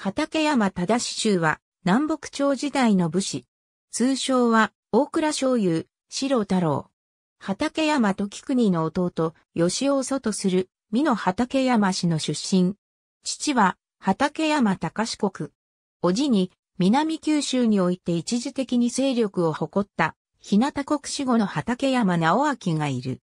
畠山忠州は南北朝時代の武士。通称は大倉昭雄、白太郎。畠山時国の弟、吉尾祖とする、美濃畠山氏の出身。父は畠山隆国。おじに南九州において一時的に勢力を誇った日向国死後の畠山直明がいる。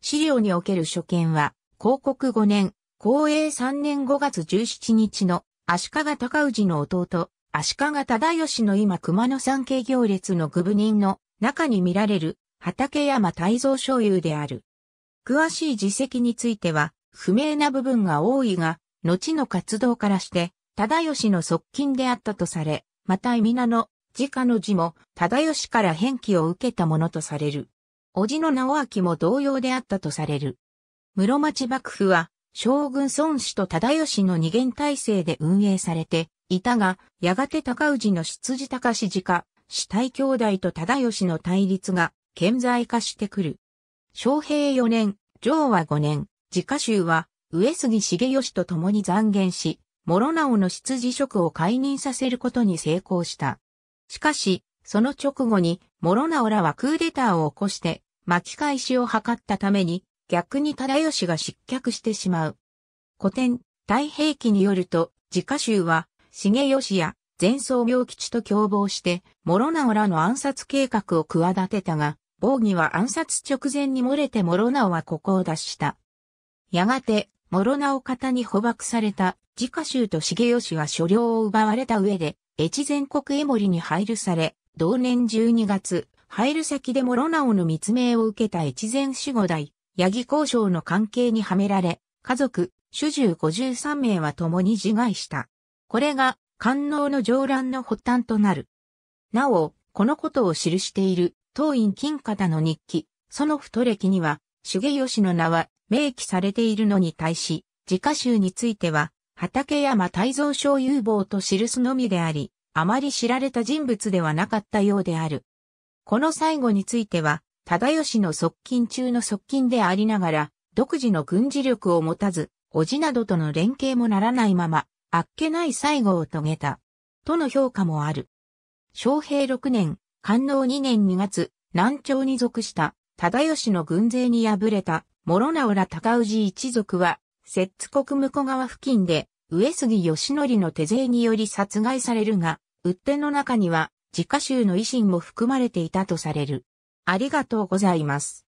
資料における所見は、広告5年、公営3年5月17日の足利尊氏の弟、足利忠義の今熊野山系行列の具部人の中に見られる畠山泰蔵所有である。詳しい実績については不明な部分が多いが、後の活動からして、忠義の側近であったとされ、また皆の自家の字も忠義から返記を受けたものとされる。叔父の直明も同様であったとされる。室町幕府は将軍孫氏と忠義の二元体制で運営されていたが、やがて高氏の出自高氏自家、死体兄弟と忠義の対立が顕在化してくる。昌平4年、上和5年、自家衆は上杉重義と共に残言し、諸直の出自職を解任させることに成功した。しかし、その直後に、諸直らはクーデターを起こして、巻き返しを図ったために、逆に忠義が失脚してしまう。古典、太平記によると、自家衆は、重義や前奏明吉と共謀して、諸直らの暗殺計画を企てたが、防義は暗殺直前に漏れて諸直はここを脱した。やがて、諸直方に捕獲された自家衆と重義は所領を奪われた上で、越前国江森に配慮され、同年12月、配る先で諸直の密命を受けた越前守護代、八木交渉の関係にはめられ、家族、主従53名は共に自害した。これが、官能の上乱の発端となる。なお、このことを記している、当院金方の日記、その太歴には、重吉の名は明記されているのに対し、自家衆については、畠山大蔵省有望と記すのみであり、あまり知られた人物ではなかったようである。この最後については、忠義の側近中の側近でありながら、独自の軍事力を持たず、叔父などとの連携もならないまま、あっけない最後を遂げた。との評価もある。昌平6年、官能2年2月、南朝に属した、忠義の軍勢に敗れた、諸直ら高氏一族は、摂津国向川付近で、上杉義則の手勢により殺害されるが、っての中には、自家衆の維新も含まれていたとされる。ありがとうございます。